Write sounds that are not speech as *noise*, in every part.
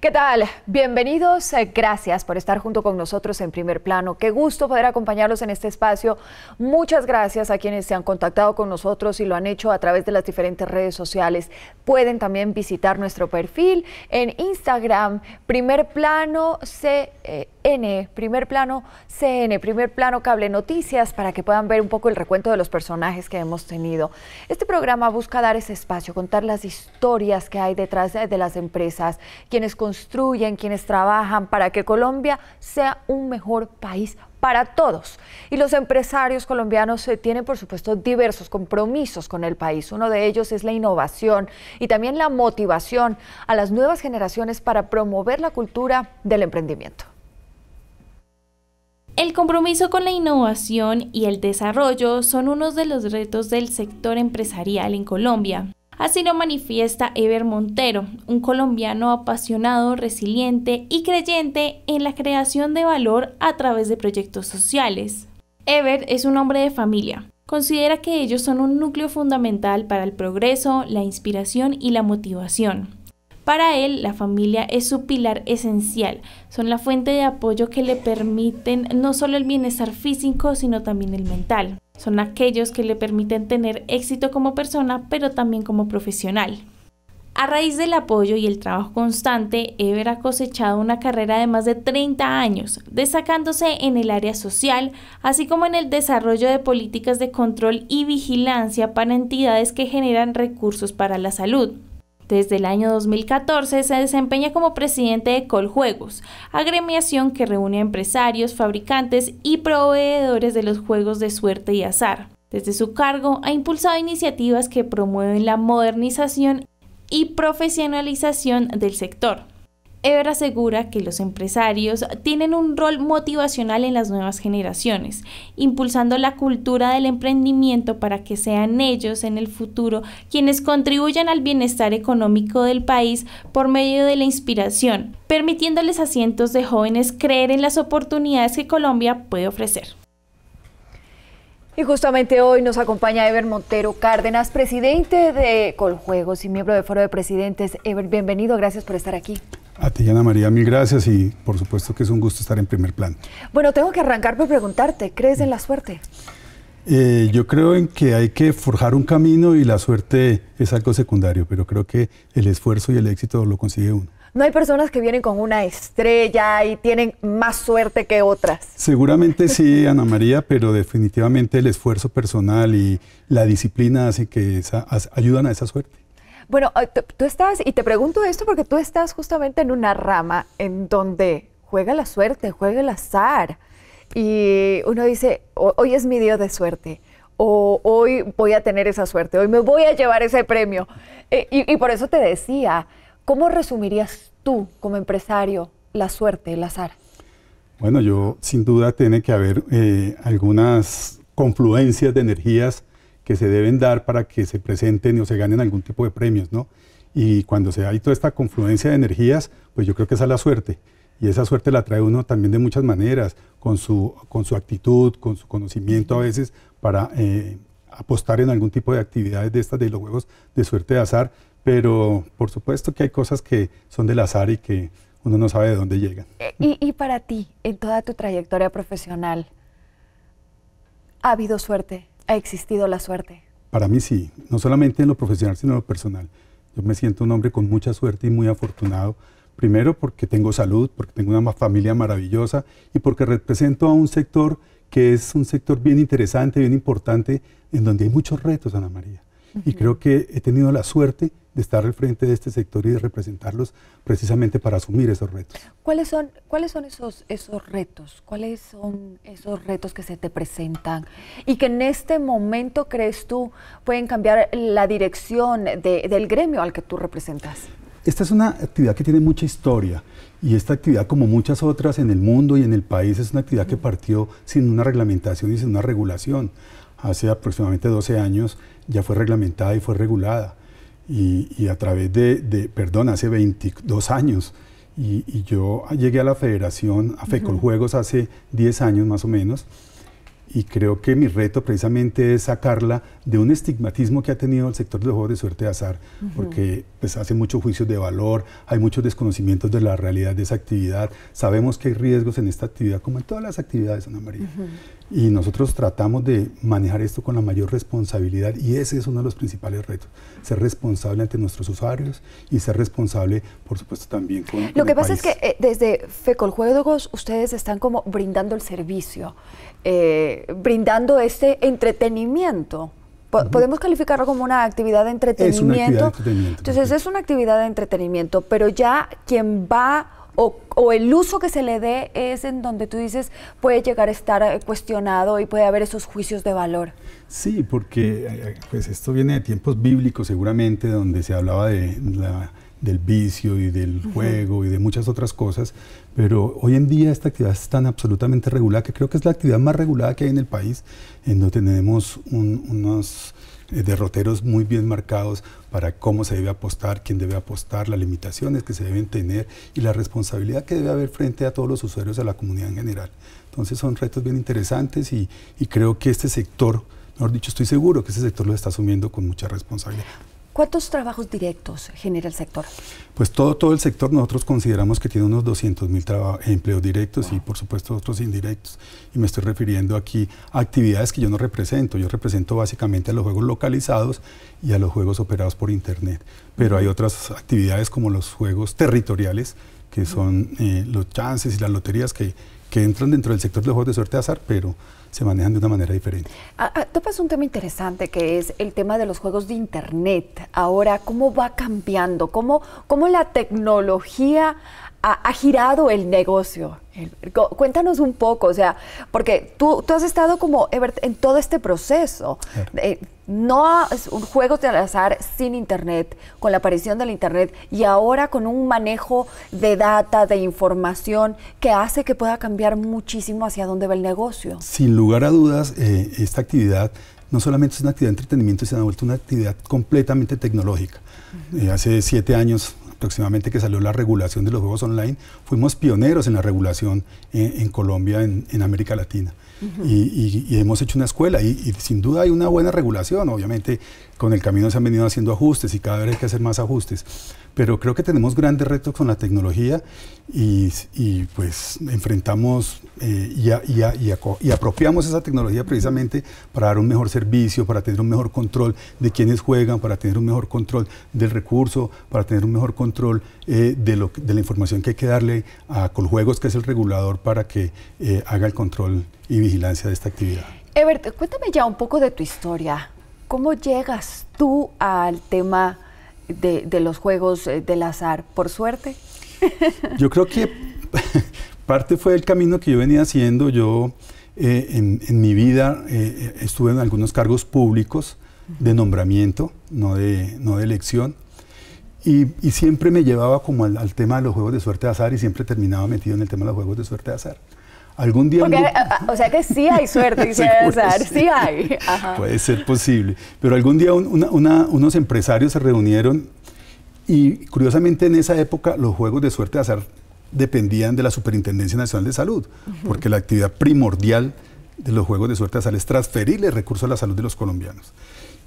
¿Qué tal? Bienvenidos, gracias por estar junto con nosotros en primer plano. Qué gusto poder acompañarlos en este espacio. Muchas gracias a quienes se han contactado con nosotros y lo han hecho a través de las diferentes redes sociales. Pueden también visitar nuestro perfil en Instagram, primer plano CN, primer plano CN, primer plano cable noticias, para que puedan ver un poco el recuento de los personajes que hemos tenido. Este programa busca dar ese espacio, contar las historias que hay detrás de las empresas, quienes con construyen, quienes trabajan para que Colombia sea un mejor país para todos. Y los empresarios colombianos eh, tienen, por supuesto, diversos compromisos con el país. Uno de ellos es la innovación y también la motivación a las nuevas generaciones para promover la cultura del emprendimiento. El compromiso con la innovación y el desarrollo son unos de los retos del sector empresarial en Colombia. Así lo manifiesta Ever Montero, un colombiano apasionado, resiliente y creyente en la creación de valor a través de proyectos sociales. Ever es un hombre de familia. Considera que ellos son un núcleo fundamental para el progreso, la inspiración y la motivación. Para él, la familia es su pilar esencial, son la fuente de apoyo que le permiten no solo el bienestar físico, sino también el mental. Son aquellos que le permiten tener éxito como persona, pero también como profesional. A raíz del apoyo y el trabajo constante, Ever ha cosechado una carrera de más de 30 años, destacándose en el área social, así como en el desarrollo de políticas de control y vigilancia para entidades que generan recursos para la salud. Desde el año 2014 se desempeña como presidente de Coljuegos, agremiación que reúne a empresarios, fabricantes y proveedores de los juegos de suerte y azar. Desde su cargo ha impulsado iniciativas que promueven la modernización y profesionalización del sector. Ever asegura que los empresarios tienen un rol motivacional en las nuevas generaciones, impulsando la cultura del emprendimiento para que sean ellos en el futuro quienes contribuyan al bienestar económico del país por medio de la inspiración, permitiéndoles a cientos de jóvenes creer en las oportunidades que Colombia puede ofrecer. Y justamente hoy nos acompaña Ever Montero Cárdenas, presidente de Coljuegos y miembro del Foro de Presidentes. Ever, bienvenido, gracias por estar aquí. A ti, Ana María, mil gracias y por supuesto que es un gusto estar en primer plano. Bueno, tengo que arrancar por preguntarte, ¿crees en la suerte? Eh, yo creo en que hay que forjar un camino y la suerte es algo secundario, pero creo que el esfuerzo y el éxito lo consigue uno. No hay personas que vienen con una estrella y tienen más suerte que otras. Seguramente sí, *laughs* Ana María, pero definitivamente el esfuerzo personal y la disciplina hacen que ayudan a esa suerte. Bueno, tú estás, y te pregunto esto porque tú estás justamente en una rama en donde juega la suerte, juega el azar. Y uno dice, hoy es mi día de suerte, o hoy voy a tener esa suerte, hoy me voy a llevar ese premio. E, y, por eso te decía, ¿cómo resumirías tú como empresario la suerte, el azar? Bueno, yo sin duda tiene que haber eh, algunas confluencias de energías que se deben dar para que se presenten o se ganen algún tipo de premios, Y cuando se hay toda esta confluencia de energías, pues yo creo que esa es la suerte. Y esa suerte la trae uno también de muchas maneras, con su, con su actitud, con su conocimiento a veces para eh, apostar en algún tipo de actividades de estas, de los huevos de suerte de azar. Pero por supuesto que hay cosas que son del azar y que uno no sabe de dónde llegan. Eh, y, y para ti, en toda tu trayectoria profesional, ¿ha habido suerte ha existido la suerte? Para mí sí, no solamente en lo profesional, sino en lo personal. Yo me siento un hombre con mucha suerte y muy afortunado. Primero porque tengo salud, porque tengo una familia maravillosa y porque represento a un sector que es un sector bien interesante, bien importante, en donde hay muchos retos, Ana María. Y creo que he tenido la suerte de estar al frente de este sector y de representarlos precisamente para asumir esos retos. ¿Cuáles son, cuáles son esos, esos retos? ¿Cuáles son esos retos que se te presentan y que en este momento crees tú pueden cambiar la dirección del gremio al que tú representas? Esta es una actividad que tiene mucha historia y esta actividad, como muchas otras en el mundo y en el país, es una actividad que partió sin una reglamentación y sin una regulación. Hace aproximadamente 12 años ya fue reglamentada y fue regulada y, a través de, perdón, hace 22 años. Y, yo llegué a la federación, a FECOL Juegos, hace 10 años más o menos y creo que mi reto precisamente es sacarla de un estigmatismo que ha tenido el sector de los juegos de suerte de azar, porque pues hace muchos juicios de valor, hay muchos desconocimientos de la realidad de esa actividad, sabemos que hay riesgos en esta actividad como en todas las actividades, Ana María. Y nosotros tratamos de manejar esto con la mayor responsabilidad y ese es uno de los principales retos, ser responsable ante nuestros usuarios y ser responsable, por supuesto, también con... Lo que pasa es que eh, desde FECOL Juegos ustedes están como brindando el servicio eh, brindando este entretenimiento. Podemos calificarlo como una actividad de entretenimiento. Entonces es una actividad de entretenimiento, pero ya quien va o, o, el uso que se le dé es en donde tú dices puede llegar a estar eh, cuestionado y puede haber esos juicios de valor. Sí, porque eh, pues esto viene de tiempos bíblicos seguramente, donde se hablaba de la del vicio y del juego y de muchas otras cosas, pero hoy en día esta actividad es tan absolutamente regulada que creo que es la actividad más regulada que hay en el país, en donde tenemos unos eh, derroteros muy bien marcados para cómo se debe apostar, quién debe apostar, las limitaciones que se deben tener y la responsabilidad que debe haber frente a todos los usuarios de la comunidad en general. Entonces son retos bien interesantes y, creo que este sector mejor dicho, estoy seguro que este sector lo está asumiendo con mucha responsabilidad. ¿Cuántos trabajos directos genera el sector? Pues todo, todo el sector nosotros consideramos que tiene unos 200 mil empleos directos y por supuesto otros indirectos. Y me estoy refiriendo aquí a actividades que yo no represento. Yo represento básicamente a los juegos localizados y a los juegos operados por Internet. Pero hay otras actividades como los juegos territoriales, que son eh, los chances y las loterías que, entran dentro del sector de los juegos de suerte azar, pero se manejan de una manera diferente. Ah, ah, topas un tema interesante que es el tema de los juegos de Internet. Ahora, ¿cómo va cambiando? ¿Cómo, cómo la tecnología ha, girado el negocio? cuéntanos un poco, o sea, porque tú, has estado como en todo este proceso. Eh, no juegos de azar sin internet, con la aparición del internet y ahora con un manejo de data, de información que hace que pueda cambiar muchísimo hacia dónde va el negocio. Sin lugar a dudas, eh, esta actividad no solamente es una actividad de entretenimiento, se ha vuelto una actividad completamente tecnológica. Eh, hace siete años aproximadamente que salió la regulación de los juegos online, fuimos pioneros en la regulación eh, en, Colombia, en América Latina y, hemos hecho una escuela y, y, sin duda hay una buena regulación, obviamente con el camino se han venido haciendo ajustes y cada vez hay que hacer más ajustes, pero creo que tenemos grandes retos con la tecnología y, pues enfrentamos eh, y, apropiamos esa tecnología precisamente para dar un mejor servicio, para tener un mejor control de quienes juegan, para tener un mejor control del recurso, para tener un mejor control eh, de, lo, de la información que hay que darle a Coljuegos, que es el regulador, para que eh, haga el control y vigilancia de esta actividad. Ebert, cuéntame ya un poco de tu historia. ¿Cómo llegas tú al tema de, los juegos eh, del azar, por suerte? Yo creo que *laughs* parte fue el camino que yo venía haciendo. Yo eh, en, mi vida eh, estuve en algunos cargos públicos de nombramiento, no de, no de elección. Y, siempre me llevaba como al, tema de los juegos de suerte azar y siempre terminaba metido en el tema de los juegos de suerte azar. Algún día... Eh, eh, o sea que sí hay suerte, *laughs* dice sí, sí. hay. Puede ser posible. Pero algún día unos empresarios se reunieron y curiosamente en esa época los juegos de suerte de azar dependían de la Superintendencia Nacional de Salud, porque la actividad primordial de los juegos de suerte de azar es el recursos a la salud de los colombianos.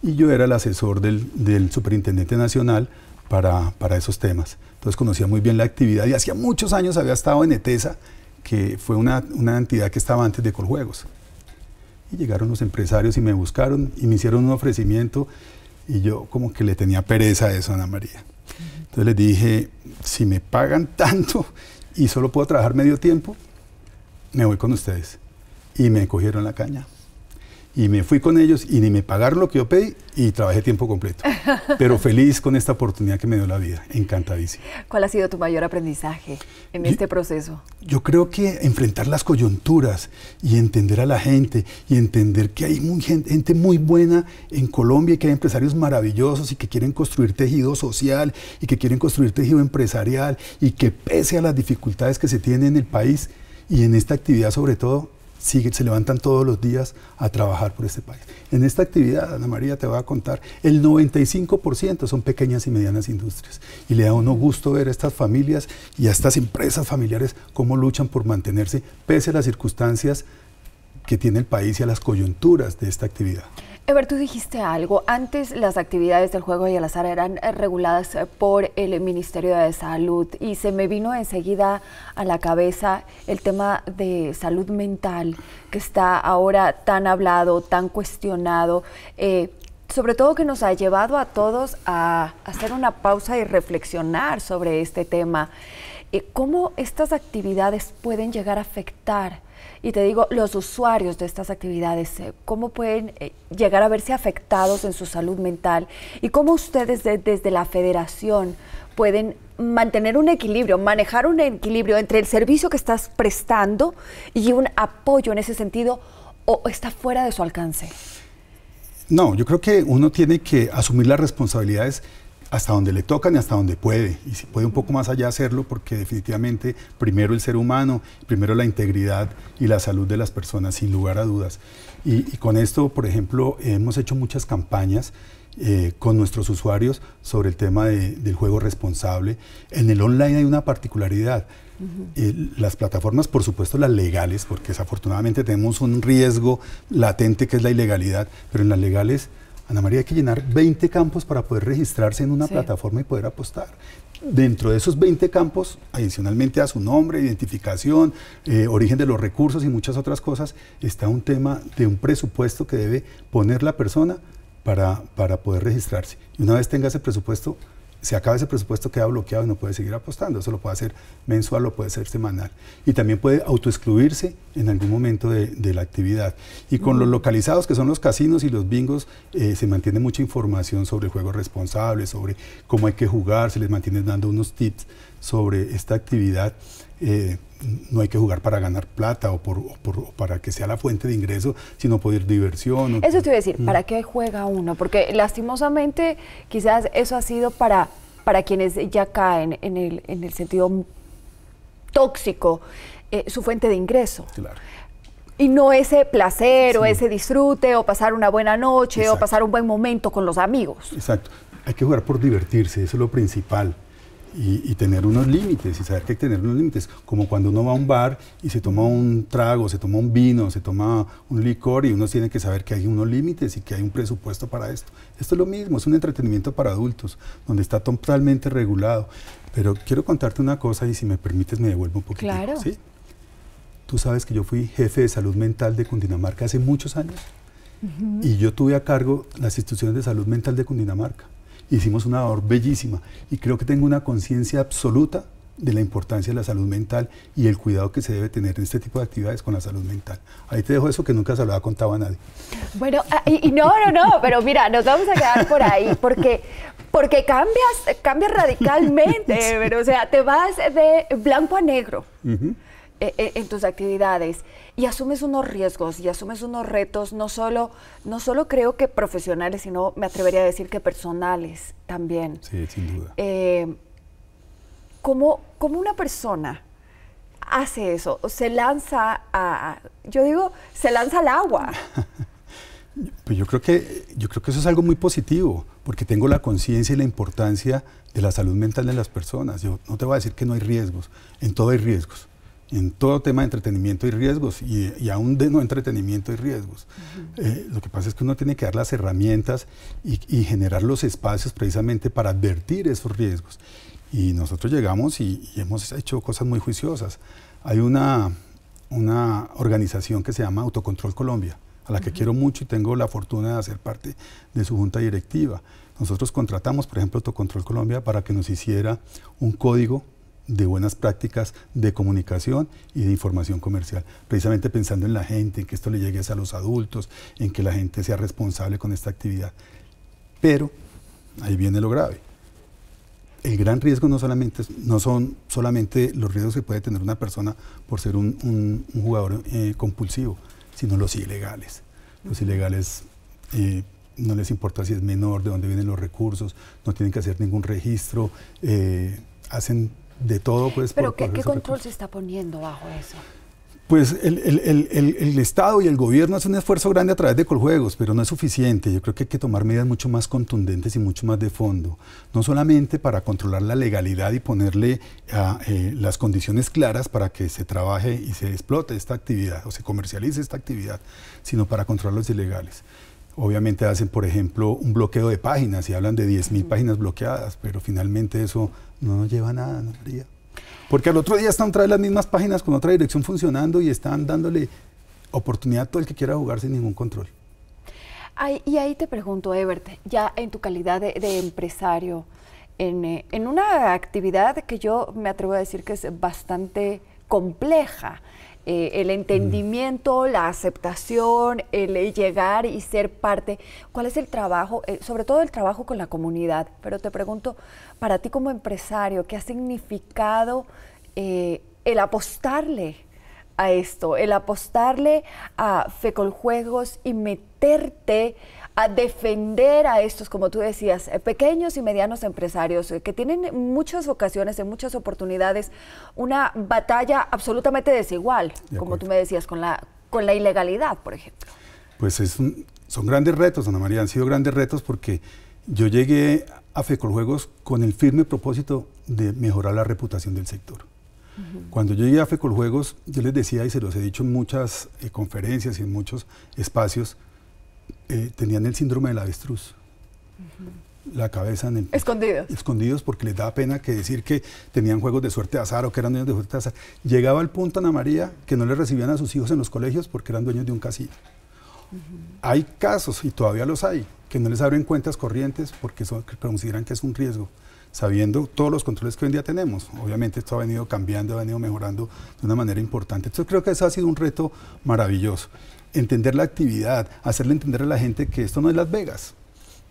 Y yo era el asesor del, Superintendente Nacional para, para, esos temas. Entonces conocía muy bien la actividad y hacía muchos años había estado en ETESA que fue una, entidad que estaba antes de Coljuegos. Y llegaron los empresarios y me buscaron y me hicieron un ofrecimiento y yo como que le tenía pereza a eso, Ana María. Entonces les dije, si me pagan *laughs* tanto y solo puedo trabajar medio tiempo, me voy con ustedes. Y me cogieron la caña y me fui con ellos y ni me pagaron lo que yo pedí y trabajé tiempo completo. Pero *laughs* feliz con esta oportunidad que me dio la vida, encantadísimo. ¿Cuál ha sido tu mayor aprendizaje en este proceso? Yo creo que enfrentar las coyunturas y entender a la gente y entender que hay muy gente, gente muy buena en Colombia y que hay empresarios maravillosos y que quieren construir tejido social y que quieren construir tejido empresarial y que pese a las dificultades que se tienen en el país y en esta actividad sobre todo, se levantan todos los días a trabajar por este país. En esta actividad, Ana María te va a contar, el 95% son pequeñas y medianas industrias. Y le da uno gusto ver a estas familias y a estas empresas familiares cómo luchan por mantenerse pese a las circunstancias que tiene el país y a las coyunturas de esta actividad. Ever, tú dijiste algo. Antes las actividades del juego y el azar eran eh, reguladas eh, por el Ministerio de Salud y se me vino enseguida a la cabeza el tema de salud mental que está ahora tan hablado, tan cuestionado. Eh, sobre todo que nos ha llevado a todos a hacer una pausa y reflexionar sobre este tema. ¿Cómo estas actividades pueden llegar a afectar y te digo, los usuarios de estas actividades, eh, cómo pueden eh, llegar a verse afectados en su salud mental y cómo ustedes desde la federación pueden mantener un equilibrio, manejar un equilibrio entre el servicio que estás prestando y un apoyo en ese sentido o está fuera de su alcance. No, yo creo que uno tiene que asumir las responsabilidades hasta donde le tocan y hasta donde puede. Y si puede un poco más allá hacerlo, porque definitivamente primero el ser humano, primero la integridad y la salud de las personas, sin lugar a dudas. Y, con esto, por ejemplo, hemos hecho muchas campañas eh, con nuestros usuarios sobre el tema del juego responsable. En el online hay una particularidad. las plataformas, por supuesto, las legales, porque desafortunadamente tenemos un riesgo latente que es la ilegalidad, pero en las legales Ana María, hay que llenar 20 campos para poder registrarse en una plataforma y poder apostar. Dentro de esos 20 campos, adicionalmente a su nombre, identificación, eh, origen de los recursos y muchas otras cosas, está un tema de un presupuesto que debe poner la persona para, para poder registrarse. Y una vez tenga ese presupuesto, se acaba ese presupuesto, queda bloqueado y no puede seguir apostando. Eso lo puede hacer mensual, o puede ser semanal. Y también puede autoexcluirse en algún momento de, la actividad. Y con los localizados, que son los casinos y los bingos, eh, se mantiene mucha información sobre el juego responsable, sobre cómo hay que jugar, se les mantiene dando unos tips sobre esta actividad. Eh, no hay que jugar para ganar plata o, por, para que sea la fuente de ingreso, sino por diversión. eso te iba a decir, mm. ¿para qué juega uno? Porque lastimosamente quizás eso ha sido para, para quienes ya caen en el, en el sentido tóxico eh, su fuente de ingreso. Claro. Y no ese placer o ese disfrute o pasar una buena noche o pasar un buen momento con los amigos. Exacto. Hay que jugar por divertirse, eso es lo principal y, tener unos límites y saber que hay que tener unos límites. Como cuando uno va a un bar y se toma un trago, se toma un vino, se toma un licor y uno tiene que saber que hay unos límites y que hay un presupuesto para esto. Esto es lo mismo, es un entretenimiento para adultos, donde está totalmente regulado. Pero quiero contarte una cosa y si me permites me devuelvo un poquito. Claro. ¿sí? Tú sabes que yo fui jefe de salud mental de Cundinamarca hace muchos años y yo tuve a cargo las instituciones de salud mental de Cundinamarca hicimos una labor bellísima y creo que tengo una conciencia absoluta de la importancia de la salud mental y el cuidado que se debe tener en este tipo de actividades con la salud mental. Ahí te dejo eso que nunca se lo había contado a nadie. Bueno, ah, y, no, no, no, pero mira, nos vamos a quedar por ahí porque, porque cambias, cambias radicalmente, *laughs* pero, o sea, te vas de blanco a negro. Eh, eh, en tus actividades y asumes unos riesgos y asumes unos retos, no solo, no solo creo que profesionales, sino me atrevería a decir que personales también. Sí, sin duda. Eh, ¿cómo, una persona hace eso? Se lanza a, yo digo, se lanza al agua. *laughs* Pues yo creo que yo creo que eso es algo muy positivo, porque tengo la conciencia y la importancia de la salud mental de las personas. Yo no te voy a decir que no hay riesgos, en todo hay riesgos en todo tema de entretenimiento y riesgos, y, aún de no entretenimiento y riesgos. Eh, lo que pasa es que uno tiene que dar las herramientas y, generar los espacios precisamente para advertir esos riesgos. Y nosotros llegamos y, hemos hecho cosas muy juiciosas. Hay una, una organización que se llama Autocontrol Colombia, a la que quiero mucho y tengo la fortuna de ser parte de su junta directiva. Nosotros contratamos, por ejemplo, Autocontrol Colombia para que nos hiciera un código de buenas prácticas de comunicación y de información comercial, precisamente pensando en la gente, en que esto le llegue a los adultos, en que la gente sea responsable con esta actividad. Pero ahí viene lo grave. El gran riesgo no, solamente, no son solamente los riesgos que puede tener una persona por ser un, jugador eh, compulsivo, sino los ilegales. Los ilegales eh, no les importa si es menor, de dónde vienen los recursos, no tienen que hacer ningún registro, eh, hacen de todo, pues. Pero ¿qué, control se está poniendo bajo eso? Pues el, Estado y el gobierno hacen un esfuerzo grande a través de coljuegos, pero no es suficiente. Yo creo que hay que tomar medidas mucho más contundentes y mucho más de fondo. No solamente para controlar la legalidad y ponerle ah, eh, las condiciones claras para que se trabaje y se explote esta actividad o se comercialice esta actividad, sino para controlar los ilegales obviamente hacen, por ejemplo, un bloqueo de páginas y hablan de 10.000 páginas bloqueadas, pero finalmente eso no nos lleva a nada, no realidad. Porque al otro día están otra vez las mismas páginas con otra dirección funcionando y están dándole oportunidad a todo el que quiera jugar sin ningún control. y ahí te pregunto, Ebert, ya en tu calidad de, empresario, en, eh, en, una actividad que yo me atrevo a decir que es bastante compleja, eh, el entendimiento, la aceptación, el llegar y ser parte. ¿Cuál es el trabajo, eh, sobre todo el trabajo con la comunidad? Pero te pregunto, para ti como empresario, ¿qué ha significado eh, el apostarle a esto, el apostarle a Juegos y meterte a defender a estos, como tú decías, eh, pequeños y medianos empresarios eh, que tienen muchas ocasiones, en muchas oportunidades, una batalla absolutamente desigual, como tú me decías, con la, con la ilegalidad, por ejemplo? Pues son grandes retos, Ana María, han sido grandes retos porque yo llegué a Juegos con el firme propósito de mejorar la reputación del sector. Cuando yo llegué a Juegos, yo les decía y se los he dicho en muchas eh, conferencias y en muchos espacios, eh, tenían el síndrome del avestruz. la cabeza en el... Escondidos. Escondidos porque les daba pena que decir que tenían juegos de suerte de azar o que eran dueños de suerte de azar. Llegaba al punto, Ana María, que no le recibían a sus hijos en los colegios porque eran dueños de un casino. Hay casos, y todavía los hay, que no les abren cuentas corrientes porque consideran que es un riesgo, sabiendo todos los controles que hoy en día tenemos. Obviamente esto ha venido cambiando, ha venido mejorando de una manera importante. Entonces creo que eso ha sido un reto maravilloso entender la actividad, hacerle entender a la gente que esto no es Las Vegas.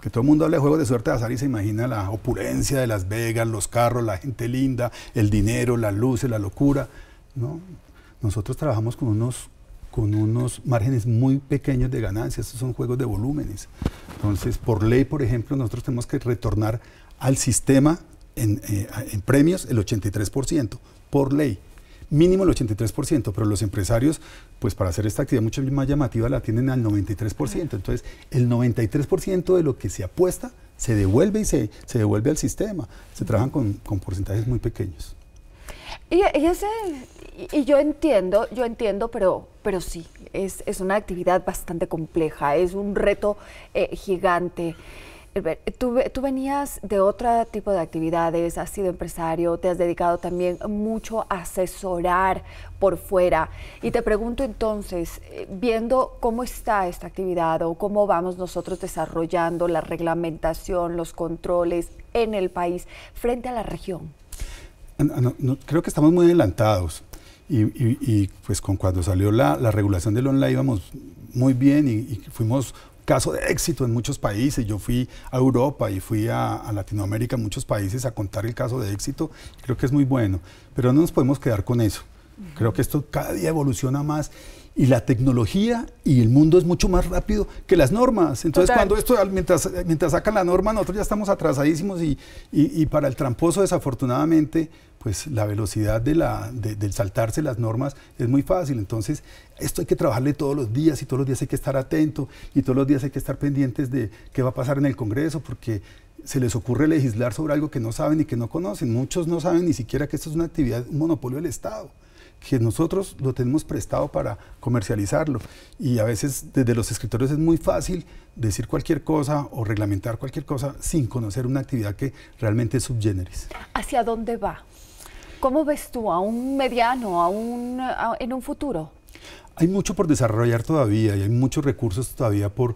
Que todo el mundo habla de juegos de suerte de azar y se imagina la opulencia de Las Vegas, los carros, la gente linda, el dinero, las luces, la locura. ¿no? Nosotros trabajamos con unos, con unos márgenes muy pequeños de ganancias, son juegos de volúmenes. Entonces, por ley, por ejemplo, nosotros tenemos que retornar al sistema en, eh, en premios el 83%, por ley mínimo el 83%, pero los empresarios, pues para hacer esta actividad mucho más llamativa, la tienen al 93%. Entonces, el 93% de lo que se apuesta se devuelve y se, devuelve al sistema. Se trabajan con, porcentajes muy pequeños. Y, yo entiendo, yo entiendo, pero, pero sí, es, una actividad bastante compleja, es un reto eh, gigante. Tú, venías de otro tipo de actividades, has sido empresario, te has dedicado también mucho a asesorar por fuera. Y te pregunto entonces, eh, viendo cómo está esta actividad o cómo vamos nosotros desarrollando la reglamentación, los controles en el país frente a la región. Ah, creo que estamos muy adelantados. Y, pues con cuando salió la, regulación del online íbamos muy bien y fuimos caso de éxito en muchos países. Yo fui a Europa y fui a, Latinoamérica, en muchos países, a contar el caso de éxito. Creo que es muy bueno, pero no nos podemos quedar con eso. Creo que esto cada día evoluciona más y la tecnología y el mundo es mucho más rápido que las normas. Entonces, cuando esto, mientras, mientras sacan la norma, nosotros ya estamos atrasadísimos y, para el tramposo, desafortunadamente, pues la velocidad de la, del saltarse las normas es muy fácil. Entonces, esto hay que trabajarle todos los días y todos los días hay que estar atento y todos los días hay que estar pendientes de qué va a pasar en el Congreso, porque se les ocurre legislar sobre algo que no saben y que no conocen. Muchos no saben ni siquiera que esto es una actividad, un monopolio del Estado que nosotros lo tenemos prestado para comercializarlo. Y a veces desde los escritores es muy fácil decir cualquier cosa o reglamentar cualquier cosa sin conocer una actividad que realmente es subgéneris. ¿Hacia dónde va? ¿Cómo ves tú a un mediano, a un, en un futuro? hay mucho por desarrollar todavía y hay muchos recursos todavía por,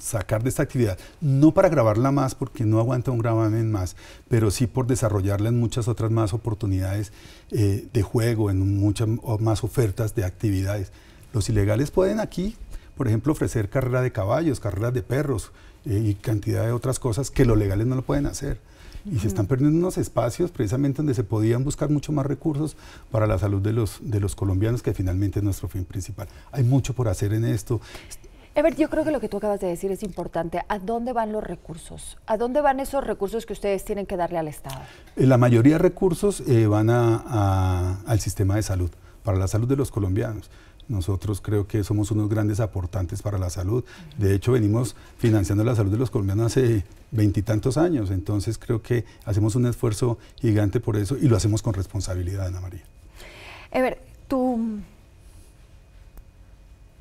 sacar de esta actividad. No para grabarla más, porque no aguanta un gravamen más, pero sí por desarrollarla en muchas otras más oportunidades eh, de juego, en muchas más ofertas de actividades. Los ilegales pueden aquí, por ejemplo, ofrecer carrera de caballos, carreras de perros eh, y cantidad de otras cosas que los legales no lo pueden hacer y se están perdiendo unos espacios precisamente donde se podían buscar mucho más recursos para la salud de los, de los colombianos, que finalmente es nuestro fin principal. Hay mucho por hacer en esto. Ever, yo creo que lo que tú acabas de decir es importante. ¿A dónde van los recursos? ¿A dónde van esos recursos que ustedes tienen que darle al Estado? Eh, la mayoría de recursos eh, van a, al sistema de salud, para la salud de los colombianos. Nosotros creo que somos unos grandes aportantes para la salud. De hecho, venimos financiando la salud de los colombianos hace veintitantos años. Entonces, creo que hacemos un esfuerzo gigante por eso y lo hacemos con responsabilidad, Ana María. Ever, tu,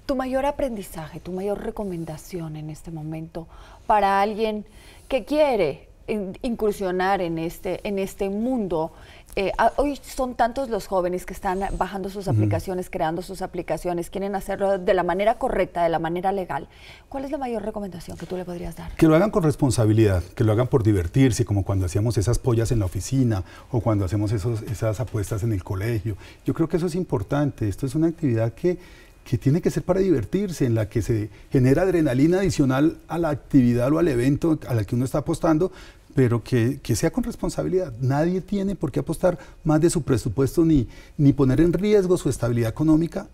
tu mayor aprendizaje, tu mayor recomendación en este momento para alguien que quiere incursionar en este, en este mundo eh, ah, hoy son tantos los jóvenes que están bajando sus aplicaciones, creando sus aplicaciones, quieren hacerlo de la manera correcta, de la manera legal. ¿Cuál es la mayor recomendación que tú le podrías dar? Que lo hagan con responsabilidad, que lo hagan por divertirse, como cuando hacíamos esas pollas en la oficina o cuando hacemos esas apuestas en el colegio. Yo creo que eso es importante. Esto es una actividad que que tiene que ser para divertirse, en la que se genera adrenalina adicional a la actividad o al evento a la que uno está apostando, pero que, sea con responsabilidad. Nadie tiene por qué apostar más de su presupuesto ni, ni poner en riesgo su estabilidad económica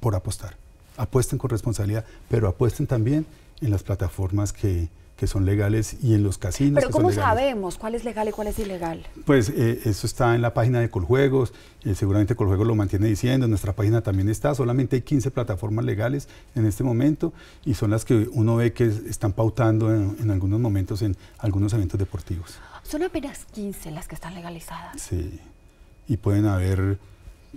por apostar. Apuesten con responsabilidad, pero apuesten también en las plataformas que, que son legales y en los casinos. Pero ¿cómo sabemos cuál es legal y cuál es ilegal? Pues eh, eso está en la página de Coljuegos, eh, seguramente Coljuegos lo mantiene diciendo, nuestra página también está, solamente hay 15 plataformas legales en este momento y son las que uno ve que están pautando en, en algunos momentos en algunos eventos deportivos. Son apenas 15 las que están legalizadas. Sí, y pueden haber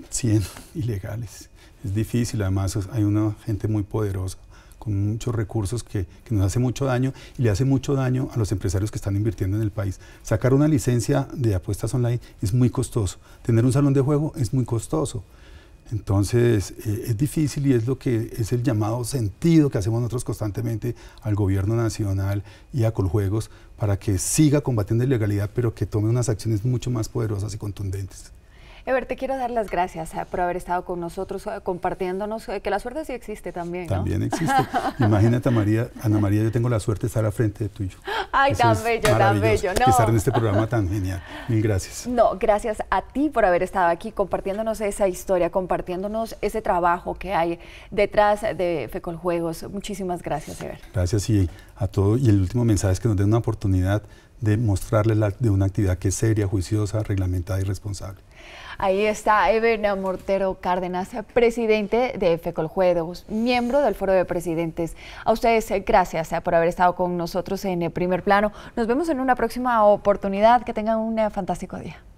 100 *laughs* ilegales. Es difícil, además hay una gente muy poderosa con muchos recursos que, nos hace mucho daño y le hace mucho daño a los empresarios que están invirtiendo en el país. Sacar una licencia de apuestas online es muy costoso, tener un salón de juego es muy costoso. Entonces eh, es difícil y es lo que es el llamado sentido que hacemos nosotros constantemente al gobierno nacional y a Coljuegos para que siga combatiendo la ilegalidad, pero que tome unas acciones mucho más poderosas y contundentes. Ever, te quiero dar las gracias eh, por haber estado con nosotros, eh, compartiéndonos eh, que la suerte sí existe también. También *laughs* existe. Imagínate, María, Ana María, yo tengo la suerte de estar al frente de tuyo. Ay, tan bello, tan bello. No. Estar en este programa tan genial. Mil gracias. No, gracias a ti por haber estado aquí compartiéndonos esa historia, compartiéndonos ese trabajo que hay detrás de FECOL Juegos. Muchísimas gracias, Ever. Gracias y a todo. Y el último mensaje es que nos den una oportunidad de mostrarles de una actividad que es seria, juiciosa, reglamentada y responsable. Ahí está Eben Mortero Cárdenas, presidente de FECOLJUEDOS, miembro del Foro de Presidentes. A ustedes, eh, gracias eh, por haber estado con nosotros en el primer plano. Nos vemos en una próxima oportunidad. Que tengan un eh, fantástico día.